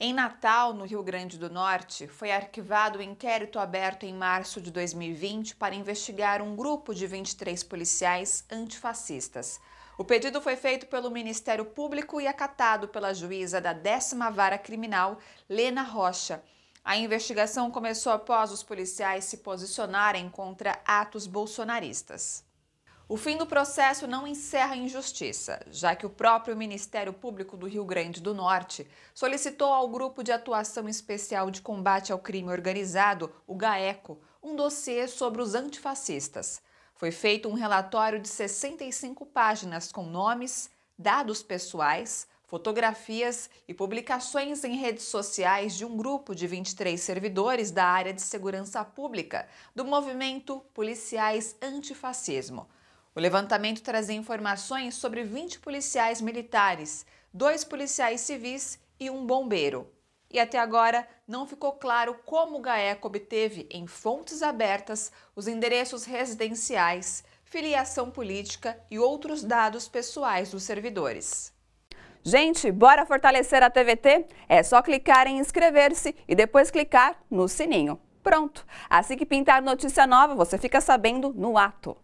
Em Natal, no Rio Grande do Norte, foi arquivado o um inquérito aberto em março de 2020 para investigar um grupo de 23 policiais antifascistas. O pedido foi feito pelo Ministério Público e acatado pela juíza da décima vara criminal, Lena Rocha. A investigação começou após os policiais se posicionarem contra atos bolsonaristas. O fim do processo não encerra a injustiça, já que o próprio Ministério Público do Rio Grande do Norte solicitou ao Grupo de Atuação Especial de Combate ao Crime Organizado, o GAECO, um dossiê sobre os antifascistas. Foi feito um relatório de 65 páginas com nomes, dados pessoais, fotografias e publicações em redes sociais de um grupo de 23 servidores da área de segurança pública do movimento Policiais Antifascismo o levantamento trazia informações sobre 20 policiais militares, dois policiais civis e um bombeiro. E até agora não ficou claro como o GAECO obteve, em fontes abertas, os endereços residenciais, filiação política e outros dados pessoais dos servidores. Gente, bora fortalecer a TVT? É só clicar em inscrever-se e depois clicar no sininho. Pronto! Assim que pintar notícia nova, você fica sabendo no ato.